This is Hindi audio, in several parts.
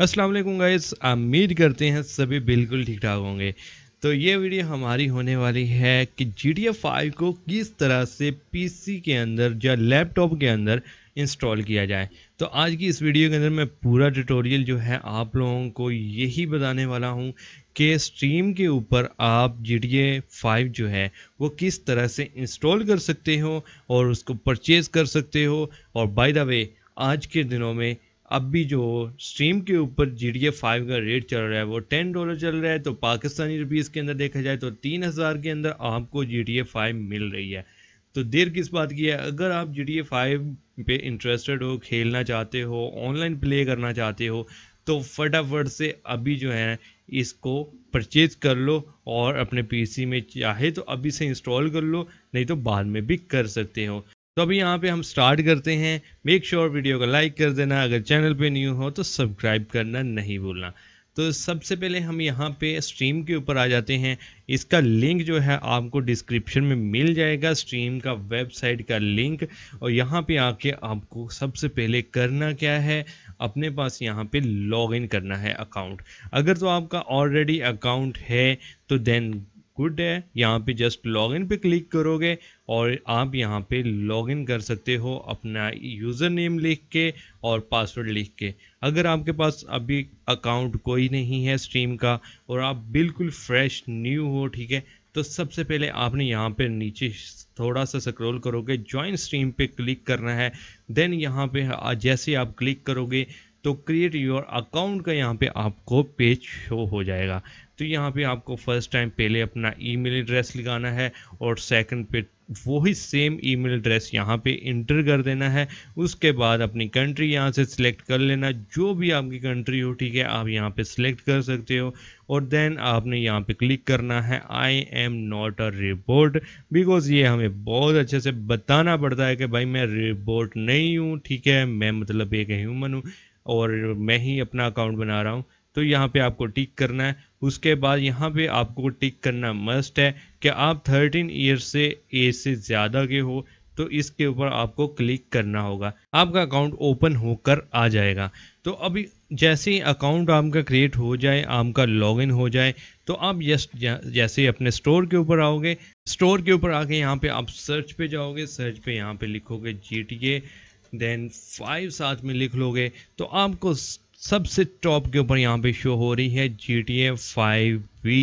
अस्सलाम वालेकुम गाइस उम्मीद करते हैं सभी बिल्कुल ठीक ठाक होंगे तो ये वीडियो हमारी होने वाली है कि जी टी फाइव को किस तरह से पीसी के अंदर या लैपटॉप के अंदर इंस्टॉल किया जाए तो आज की इस वीडियो के अंदर मैं पूरा ट्यूटोरियल जो है आप लोगों को यही बताने वाला हूँ कि स्ट्रीम के ऊपर आप जी टी ए फाइव जो है वो किस तरह से इंस्टॉल कर सकते हो और उसको परचेज़ कर सकते हो और बाय द वे आज के दिनों में अब भी जो स्ट्रीम के ऊपर जी डी ए फाइव का रेट चल रहा है वो टेन डॉलर चल रहा है तो पाकिस्तानी रुपीज़ के अंदर देखा जाए तो तीन हज़ार के अंदर आपको जी डी ए फाइव मिल रही है तो देर किस बात की है अगर आप जी डी ए फाइव पे इंटरेस्टेड हो खेलना चाहते हो ऑनलाइन प्ले करना चाहते हो तो फटाफट से अभी जो है इसको परचेज कर लो और अपने पीसी में चाहे तो अभी से इंस्टॉल कर लो नहीं तो बाद में भी कर सकते हो तो अभी यहाँ पे हम स्टार्ट करते हैं मेक श्योर sure वीडियो को लाइक कर देना अगर चैनल पे न्यू हो तो सब्सक्राइब करना नहीं भूलना तो सबसे पहले हम यहाँ पे स्ट्रीम के ऊपर आ जाते हैं इसका लिंक जो है आपको डिस्क्रिप्शन में मिल जाएगा स्ट्रीम का वेबसाइट का लिंक और यहाँ पे आके आपको सबसे पहले करना क्या है अपने पास यहाँ पे लॉग इन करना है अकाउंट अगर तो आपका ऑलरेडी अकाउंट है तो देन गुड है यहाँ पे जस्ट लॉगिन पे क्लिक करोगे और आप यहाँ पे लॉगिन कर सकते हो अपना यूज़र नेम लिख के और पासवर्ड लिख के अगर आपके पास अभी अकाउंट कोई नहीं है स्ट्रीम का और आप बिल्कुल फ्रेश न्यू हो ठीक है तो सबसे पहले आपने यहाँ पे नीचे थोड़ा सा स्क्रॉल करोगे ज्वाइन स्ट्रीम पे क्लिक करना है देन यहाँ पे जैसे आप क्लिक करोगे तो क्रिएट योर अकाउंट का यहाँ पे आपको पेज शो हो जाएगा तो यहाँ पे आपको फर्स्ट टाइम पहले अपना ईमेल एड्रेस लगाना है और सेकंड पे वही सेम ईमेल एड्रेस यहाँ पे इंटर कर देना है उसके बाद अपनी कंट्री यहाँ से सिलेक्ट कर लेना जो भी आपकी कंट्री हो ठीक है आप यहाँ पे सिलेक्ट कर सकते हो और देन आपने यहाँ पे क्लिक करना है I am not a robot because ये हमें बहुत अच्छे से बताना पड़ता है कि भाई मैं रिपोर्ट नहीं हूँ ठीक है मैं मतलब एक ह्यूमन हूँ और मैं ही अपना अकाउंट बना रहा हूँ तो यहाँ पे आपको टिक करना है उसके बाद यहाँ पे आपको टिक करना मस्ट है कि आप 13 ईयर से एज से ज़्यादा के हो तो इसके ऊपर आपको क्लिक करना होगा आपका अकाउंट ओपन होकर आ जाएगा तो अभी जैसे ही अकाउंट आपका क्रिएट हो जाए आपका लॉगिन हो जाए तो आप जस्ट जैसे ही अपने स्टोर के ऊपर आओगे स्टोर के ऊपर आके यहाँ पे आप सर्च पे जाओगे सर्च पे यहाँ पे लिखोगे G T A then five साथ में लिख लोगे तो आपको सबसे टॉप के ऊपर यहाँ पे शो हो रही है G T A five V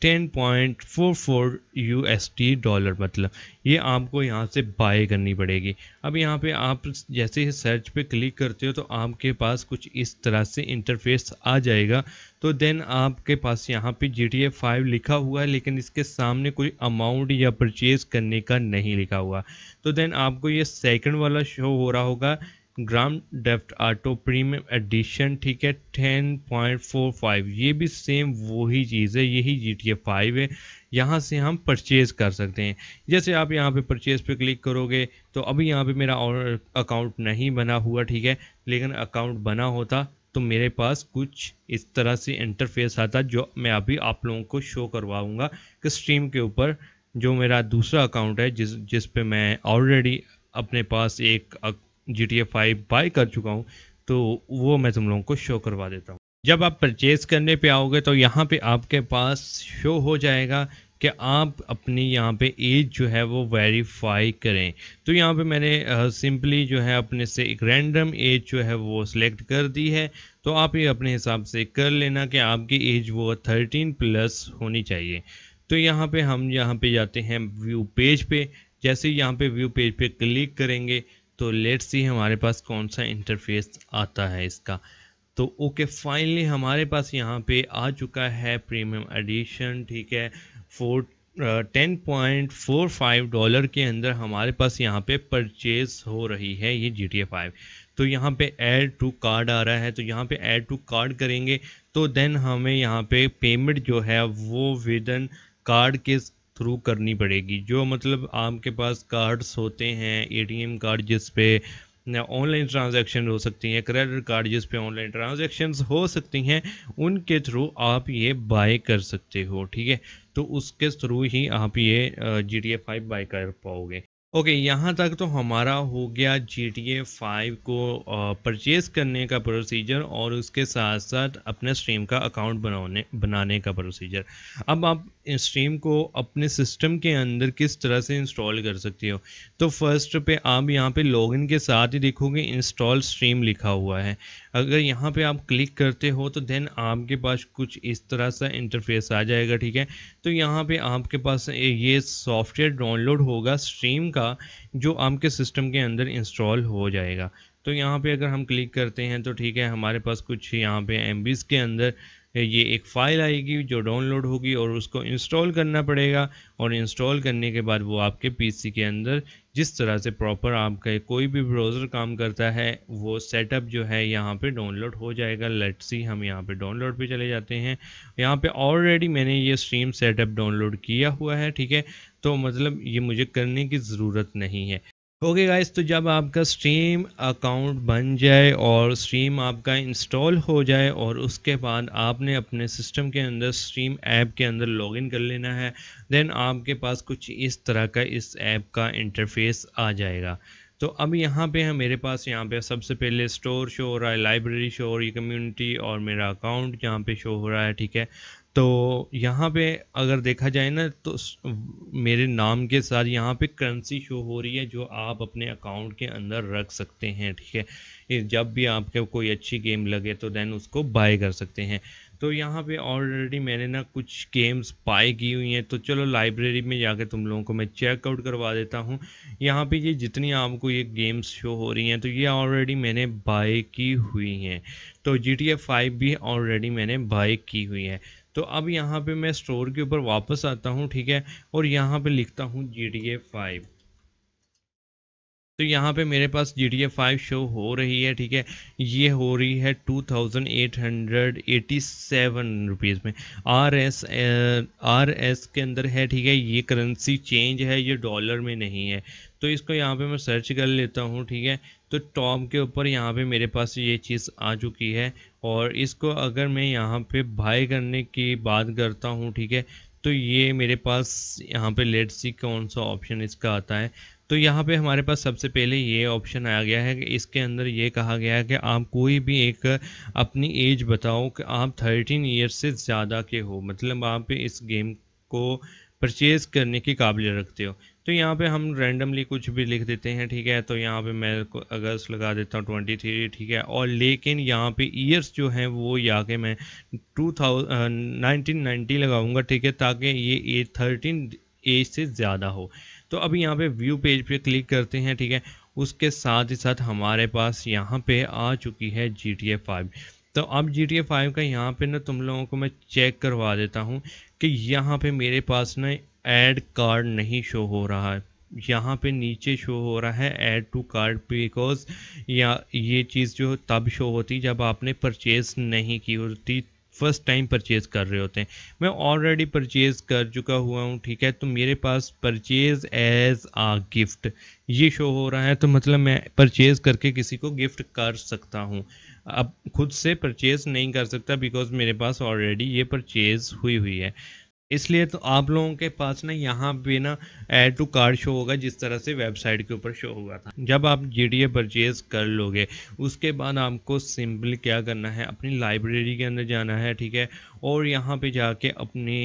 ten point four four U S D dollar मतलब ये आपको यहाँ से बाय करनी पड़ेगी अब यहाँ पे आप जैसे ही सर्च पे क्लिक करते हो तो आपके पास कुछ इस तरह से इंटरफेस आ जाएगा तो देन आपके पास यहाँ पे जी टी ए फाइव लिखा हुआ है लेकिन इसके सामने कोई अमाउंट या परचेज़ करने का नहीं लिखा हुआ तो देन आपको ये सेकंड वाला शो हो रहा होगा Grand Theft Auto premium edition ठीक है टेन पॉइंट फोर फाइव ये भी सेम वही चीज़ है यही जी टी ए फाइव है यहाँ से हम परचेज़ कर सकते हैं जैसे आप यहाँ पे परचेज़ पे क्लिक करोगे तो अभी यहाँ पे मेरा अकाउंट नहीं बना हुआ ठीक है लेकिन अकाउंट बना होता तो मेरे पास कुछ इस तरह से इंटरफेस आता जो मैं अभी आप लोगों को शो करवाऊँगा कि स्ट्रीम के ऊपर जो मेरा दूसरा अकाउंट है जिस जिस पर मैं ऑलरेडी अपने पास एक G T A five buy कर चुका हूँ तो वो मैं तुम लोगों को शो करवा देता हूँ जब आप परचेज़ करने पे आओगे तो यहाँ पे आपके पास शो हो जाएगा कि आप अपनी यहाँ पे एज जो है वो वेरीफाई करें तो यहाँ पे मैंने सिंपली जो है अपने से एक रैंडम एज जो है वो सिलेक्ट कर दी है तो आप ये अपने हिसाब से कर लेना कि आपकी एज वो थर्टीन प्लस होनी चाहिए तो यहाँ पे हम यहाँ पे जाते हैं व्यू पेज पे जैसे यहाँ पे व्यू पेज पे क्लिक करेंगे तो लेट्स सी हमारे पास कौन सा इंटरफेस आता है इसका तो ओके फाइनली हमारे पास यहाँ पे आ चुका है प्रीमियम एडिशन ठीक है four ten point four five dollar के अंदर हमारे पास यहाँ पे परचेज हो रही है ये जी टी ए फाइव तो यहाँ पे ऐड टू कार्ड आ रहा है तो यहाँ पे ऐड टू कार्ड करेंगे तो देन हमें यहाँ पे पेमेंट जो है वो विद इन कार्ड के थ्रू करनी पड़ेगी जो मतलब आपके पास कार्ड्स होते हैं एटीएम कार्ड जिस पे ऑनलाइन ट्रांजैक्शन हो सकती हैं क्रेडिट कार्ड जिस पे ऑनलाइन ट्रांजेक्शन हो सकती हैं उनके थ्रू आप ये बाय कर सकते हो ठीक है तो उसके थ्रू ही आप ये G T A five buy कर पाओगे ओके okay, यहाँ तक तो हमारा हो गया जी टी ए फाइव को परचेज़ करने का प्रोसीजर और उसके साथ साथ अपने स्ट्रीम का अकाउंट बनाने बनाने का प्रोसीजर अब आप स्ट्रीम को अपने सिस्टम के अंदर किस तरह से इंस्टॉल कर सकते हो तो फर्स्ट पे आप यहाँ पे लॉगिन के साथ ही देखोगे इंस्टॉल स्ट्रीम लिखा हुआ है अगर यहाँ पे आप क्लिक करते हो तो देन आपके पास कुछ इस तरह सा इंटरफेस आ जाएगा ठीक है तो यहाँ पर आपके पास ये सॉफ्टवेयर डाउनलोड होगा स्ट्रीम का डेटा जो आपके सिस्टम के अंदर इंस्टॉल हो जाएगा तो यहाँ पे अगर हम क्लिक करते हैं तो ठीक है हमारे पास कुछ यहाँ पे एम के अंदर ये एक फ़ाइल आएगी जो डाउनलोड होगी और उसको इंस्टॉल करना पड़ेगा और इंस्टॉल करने के बाद वो आपके पीसी के अंदर जिस तरह से प्रॉपर आपका कोई भी ब्राउज़र काम करता है वो सेटअप जो है यहाँ पे डाउनलोड हो जाएगा लेट सी हम यहाँ पे डाउनलोड पे चले जाते हैं यहाँ पे ऑलरेडी मैंने ये स्ट्रीम सेटअप डाउनलोड किया हुआ है ठीक है तो मतलब ये मुझे करने की ज़रूरत नहीं है ओके okay गाइस तो जब आपका स्ट्रीम अकाउंट बन जाए और स्ट्रीम आपका इंस्टॉल हो जाए और उसके बाद आपने अपने सिस्टम के अंदर स्ट्रीम ऐप के अंदर लॉगिन कर लेना है देन आपके पास कुछ इस तरह का इस ऐप का इंटरफेस आ जाएगा तो अब यहाँ पे है मेरे पास यहाँ पे सबसे पहले स्टोर शो हो रहा है लाइब्रेरी शो हो रही है कम्यूनिटी और मेरा अकाउंट यहाँ पे शो हो रहा है ठीक है तो यहाँ पे अगर देखा जाए ना तो मेरे नाम के साथ यहाँ पे करेंसी शो हो रही है जो आप अपने अकाउंट के अंदर रख सकते हैं ठीक है जब भी आपके कोई अच्छी गेम लगे तो देन उसको बाय कर सकते हैं तो यहाँ पे ऑलरेडी मैंने ना कुछ गेम्स बाय की हुई हैं तो चलो लाइब्रेरी में जाके तुम लोगों को मैं चेकआउट करवा देता हूँ यहाँ पे ये जितनी आपको ये गेम्स शो हो रही हैं तो ये ऑलरेडी मैंने बाय की हुई हैं तो जी टी फाइव भी ऑलरेडी मैंने बाय की हुई है तो अब यहाँ पे मैं स्टोर के ऊपर वापस आता हूँ ठीक है और यहाँ पे लिखता हूँ जी डी ए फाइव तो यहाँ पे मेरे पास G T A five show हो रही है ठीक है ये हो रही है two thousand eight hundred eighty seven rupees में आर एस आर एस के अंदर है ठीक है ये करेंसी चेंज है ये डॉलर में नहीं है तो इसको यहाँ पे मैं सर्च कर लेता हूँ ठीक है तो टॉप के ऊपर यहाँ पे मेरे पास ये चीज़ आ चुकी है और इसको अगर मैं यहाँ पे बाय करने की बात करता हूँ ठीक है तो ये मेरे पास यहाँ पे लेट सी कौन सा ऑप्शन इसका आता है तो यहाँ पे हमारे पास सबसे पहले ये ऑप्शन आ गया है कि इसके अंदर ये कहा गया है कि आप कोई भी एक अपनी एज बताओ कि आप थर्टीन ईयर से ज़्यादा के हो मतलब आप इस गेम को परचेज़ करने की काबिलियत रखते हो तो यहाँ पे हम रैंडमली कुछ भी लिख देते हैं ठीक है तो यहाँ पे मैं अगस्त लगा देता हूँ ट्वेंटी थ्री ठीक है और लेकिन यहाँ पे ईयर्स जो हैं वो या के मैं टू थाउजेंड नाइनटीन नाइन्टी लगाऊँगा ठीक है ताकि ये एज थर्टीन एज से ज़्यादा हो तो अब यहाँ पे व्यू पेज पे क्लिक करते हैं ठीक है उसके साथ ही साथ हमारे पास यहाँ पर आ चुकी है जी टी ए फाइव तो अब जी टी ए फाइव का यहाँ पे ना तुम लोगों को मैं चेक करवा देता हूँ कि यहाँ पे मेरे पास ना ऐड कार्ड नहीं शो हो रहा है यहाँ पे नीचे शो हो रहा है ऐड टू कार्ड बिकॉज या ये चीज़ जो तब शो होती जब आपने परचेज़ नहीं की होती फर्स्ट टाइम परचेज़ कर रहे होते हैं मैं ऑलरेडी परचेज़ कर चुका हुआ हूँ ठीक है तो मेरे पास परचेज़ एज आ गिफ्ट ये शो हो रहा है तो मतलब मैं परचेज़ करके किसी को गिफ्ट कर सकता हूँ अब खुद से परचेज़ नहीं कर सकता बिकॉज मेरे पास ऑलरेडी ये परचेज़ हुई हुई है इसलिए तो आप लोगों के पास ना यहाँ पे ना एड टू कार्ड शो होगा जिस तरह से वेबसाइट के ऊपर शो हुआ था जब आप जी डी ए परचेज कर लोगे उसके बाद आपको सिंपल क्या करना है अपनी लाइब्रेरी के अंदर जाना है ठीक है और यहाँ पे जाके अपने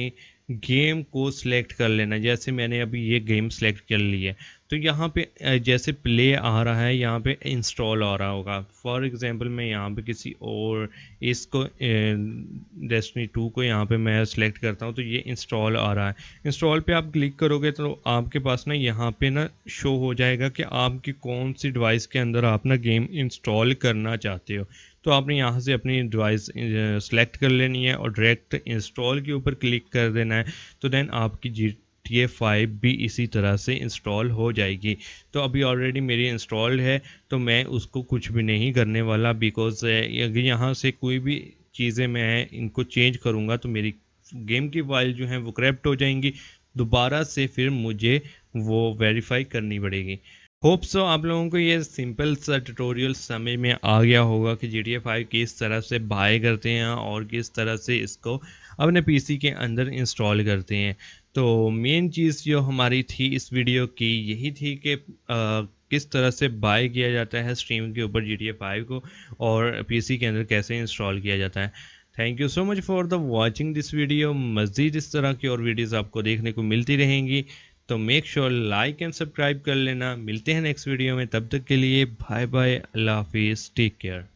गेम को सिलेक्ट कर लेना जैसे मैंने अभी ये गेम सेलेक्ट कर ली है तो यहाँ पे जैसे प्ले आ रहा है यहाँ पे इंस्टॉल आ रहा होगा फॉर एग्जांपल मैं यहाँ पे किसी और इसको डेस्टनी टू को यहाँ पे मैं सेलेक्ट करता हूँ तो ये इंस्टॉल आ रहा है इंस्टॉल पे आप क्लिक करोगे तो आपके पास ना यहाँ पे ना शो हो जाएगा कि आपकी कौन सी डिवाइस के अंदर आप ना गेम इंस्टॉल करना चाहते हो तो आपने यहाँ से अपनी डिवाइस सेलेक्ट कर लेनी है और डायरेक्ट इंस्टॉल के ऊपर क्लिक कर देना है तो देन आपकी जी GTA फाइव भी इसी तरह से इंस्टॉल हो जाएगी तो अभी ऑलरेडी मेरी इंस्टॉल है तो मैं उसको कुछ भी नहीं करने वाला बिकॉज़ यहाँ से कोई भी चीज़ें मैं इनको चेंज करूँगा तो मेरी गेम की फाइल जो है वो क्रैप्ट हो जाएंगी दोबारा से फिर मुझे वो वेरीफाई करनी पड़ेगी होप सो आप लोगों को ये सिंपल सा ट्यूटोरियल समय में आ गया होगा कि जी टी फाइव किस तरह से बाय करते हैं और किस तरह से इसको अपने पीसी के अंदर इंस्टॉल करते हैं तो मेन चीज़ जो हमारी थी इस वीडियो की यही थी कि किस तरह से बाय किया जाता है स्ट्रीम के ऊपर जी टी ए फाइव को और पीसी के अंदर कैसे इंस्टॉल किया जाता है thank you so much for the watching this video मज़ीद इस तरह की और वीडियोस आपको देखने को मिलती रहेंगी तो make sure like and subscribe कर लेना मिलते हैं नेक्स्ट वीडियो में तब तक के लिए बाय बाय अल्लाह हाफिज़ टेक केयर